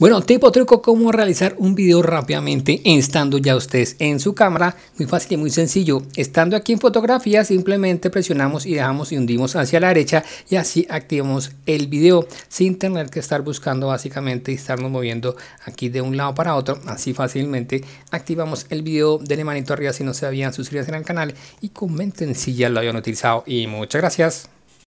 Bueno, tipo truco cómo realizar un video rápidamente estando ya ustedes en su cámara. Muy fácil y muy sencillo. Estando aquí en fotografía simplemente presionamos y dejamos y hundimos hacia la derecha y así activamos el video sin tener que estar buscando básicamente y estarnos moviendo aquí de un lado para otro. Así fácilmente activamos el video. Denle manito arriba si no se habían suscribirse al canal y comenten si ya lo habían utilizado y muchas gracias.